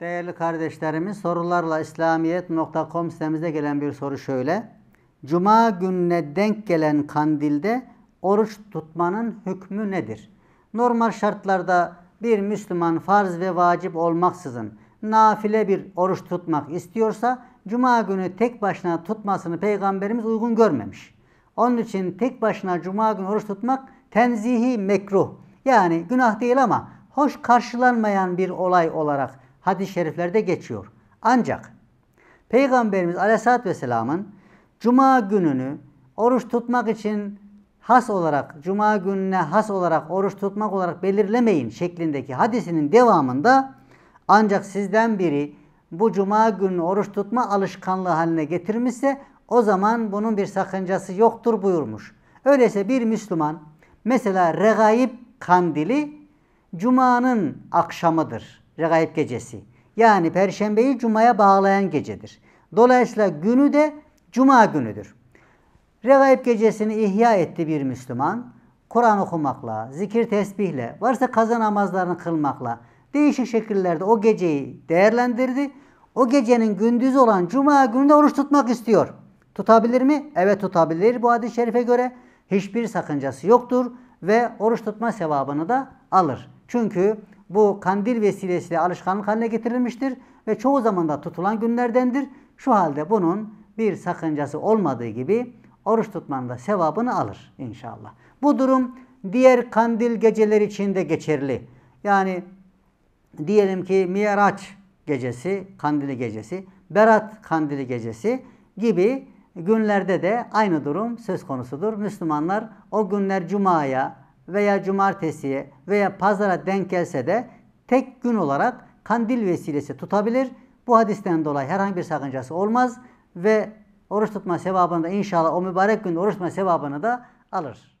Değerli kardeşlerimiz sorularla İslamiyet.com sitemizde gelen bir soru şöyle. Cuma gününe denk gelen kandilde oruç tutmanın hükmü nedir? Normal şartlarda bir Müslüman farz ve vacip olmaksızın nafile bir oruç tutmak istiyorsa Cuma günü tek başına tutmasını Peygamberimiz uygun görmemiş. Onun için tek başına Cuma günü oruç tutmak tenzihi mekruh. Yani günah değil ama hoş karşılanmayan bir olay olarak hadis-i şeriflerde geçiyor. Ancak Peygamberimiz Aleyhisselatü Vesselam'ın Cuma gününü oruç tutmak için has olarak, Cuma gününe has olarak oruç tutmak olarak belirlemeyin şeklindeki hadisinin devamında ancak sizden biri bu Cuma gününü oruç tutma alışkanlığı haline getirmişse o zaman bunun bir sakıncası yoktur buyurmuş. Öyleyse bir Müslüman mesela regaib kandili Cuma'nın akşamıdır. Regaib gecesi. Yani perşembeyi cumaya bağlayan gecedir. Dolayısıyla günü de cuma günüdür. Regaib gecesini ihya etti bir Müslüman. Kur'an okumakla, zikir tesbihle, varsa kaza namazlarını kılmakla değişik şekillerde o geceyi değerlendirdi. O gecenin gündüz olan cuma gününde oruç tutmak istiyor. Tutabilir mi? Evet tutabilir bu hadis-i şerife göre. Hiçbir sakıncası yoktur ve oruç tutma sevabını da alır. Çünkü bu kandil vesilesiyle alışkanlık haline getirilmiştir ve çoğu zaman da tutulan günlerdendir. Şu halde bunun bir sakıncası olmadığı gibi oruç tutmanın da sevabını alır inşallah. Bu durum diğer kandil geceleri için de geçerli. Yani diyelim ki Miraç gecesi, kandili gecesi, Berat kandili gecesi gibi günlerde de aynı durum söz konusudur. Müslümanlar o günler cumaya, veya cumartesiye veya pazara denk gelse de tek gün olarak kandil vesilesi tutabilir. Bu hadisten dolayı herhangi bir sakıncası olmaz ve oruç tutma sevabını da inşallah o mübarek gün oruç tutma sevabını da alır.